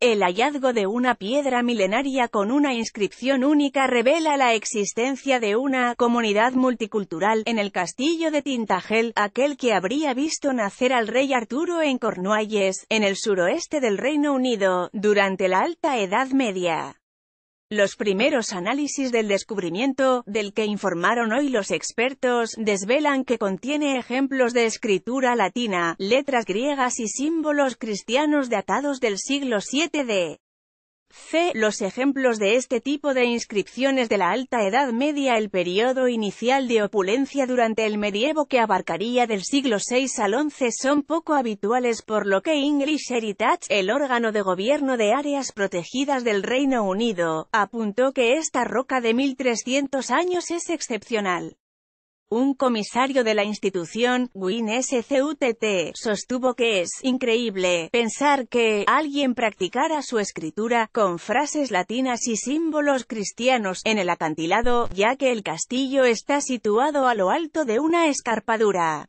El hallazgo de una piedra milenaria con una inscripción única revela la existencia de una comunidad multicultural en el castillo de Tintagel, aquel que habría visto nacer al rey Arturo en Cornualles, en el suroeste del Reino Unido, durante la Alta Edad Media. Los primeros análisis del descubrimiento, del que informaron hoy los expertos, desvelan que contiene ejemplos de escritura latina, letras griegas y símbolos cristianos datados del siglo VII d. C. Los ejemplos de este tipo de inscripciones de la Alta Edad Media El periodo inicial de opulencia durante el medievo que abarcaría del siglo VI al XI son poco habituales por lo que English Heritage, el órgano de gobierno de áreas protegidas del Reino Unido, apuntó que esta roca de 1300 años es excepcional. Un comisario de la institución, Win SCUTT, sostuvo que es increíble pensar que alguien practicara su escritura con frases latinas y símbolos cristianos en el acantilado, ya que el castillo está situado a lo alto de una escarpadura.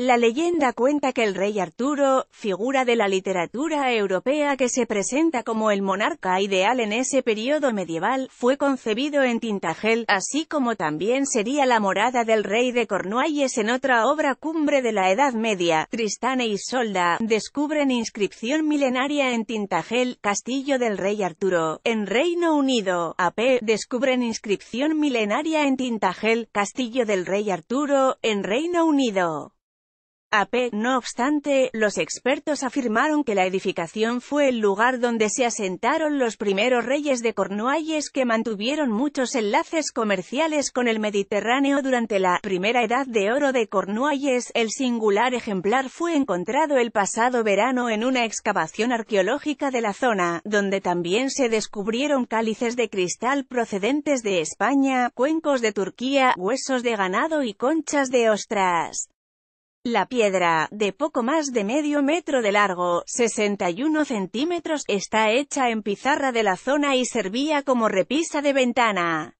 La leyenda cuenta que el rey Arturo, figura de la literatura europea que se presenta como el monarca ideal en ese periodo medieval, fue concebido en Tintagel, así como también sería la morada del rey de Cornualles en otra obra cumbre de la Edad Media, Tristán e Isolda, descubren inscripción milenaria en Tintagel, castillo del rey Arturo, en Reino Unido, AP, descubren inscripción milenaria en Tintagel, castillo del rey Arturo, en Reino Unido. AP. No obstante, los expertos afirmaron que la edificación fue el lugar donde se asentaron los primeros reyes de Cornualles que mantuvieron muchos enlaces comerciales con el Mediterráneo durante la primera edad de oro de Cornualles. El singular ejemplar fue encontrado el pasado verano en una excavación arqueológica de la zona, donde también se descubrieron cálices de cristal procedentes de España, cuencos de Turquía, huesos de ganado y conchas de ostras. La piedra, de poco más de medio metro de largo, 61 centímetros, está hecha en pizarra de la zona y servía como repisa de ventana.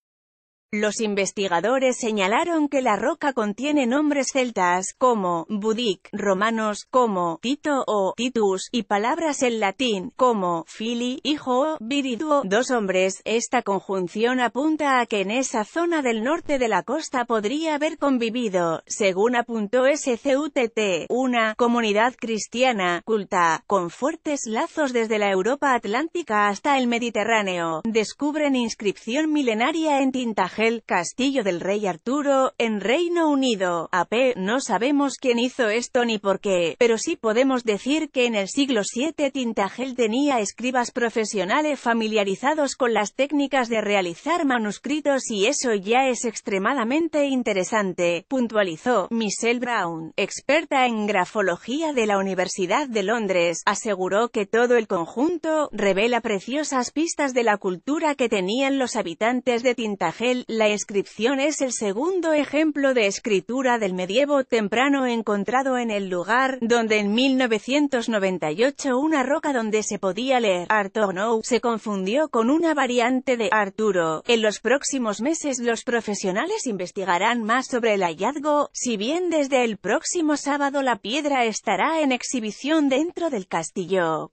Los investigadores señalaron que la roca contiene nombres celtas, como, Budic, romanos, como, Tito o, Titus, y palabras en latín, como, Fili, hijo o, Viriduo, dos hombres. Esta conjunción apunta a que en esa zona del norte de la costa podría haber convivido, según apuntó SCUTT, una comunidad cristiana, culta, con fuertes lazos desde la Europa atlántica hasta el Mediterráneo. Descubren inscripción milenaria en tintaje castillo del rey Arturo, en Reino Unido. AP, no sabemos quién hizo esto ni por qué, pero sí podemos decir que en el siglo VII Tintagel tenía escribas profesionales familiarizados con las técnicas de realizar manuscritos y eso ya es extremadamente interesante, puntualizó Michelle Brown, experta en grafología de la Universidad de Londres, aseguró que todo el conjunto revela preciosas pistas de la cultura que tenían los habitantes de Tintagel la inscripción es el segundo ejemplo de escritura del medievo temprano encontrado en el lugar, donde en 1998 una roca donde se podía leer Artonou se confundió con una variante de Arturo. En los próximos meses los profesionales investigarán más sobre el hallazgo, si bien desde el próximo sábado la piedra estará en exhibición dentro del castillo.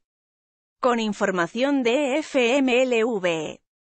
Con información de FMLV.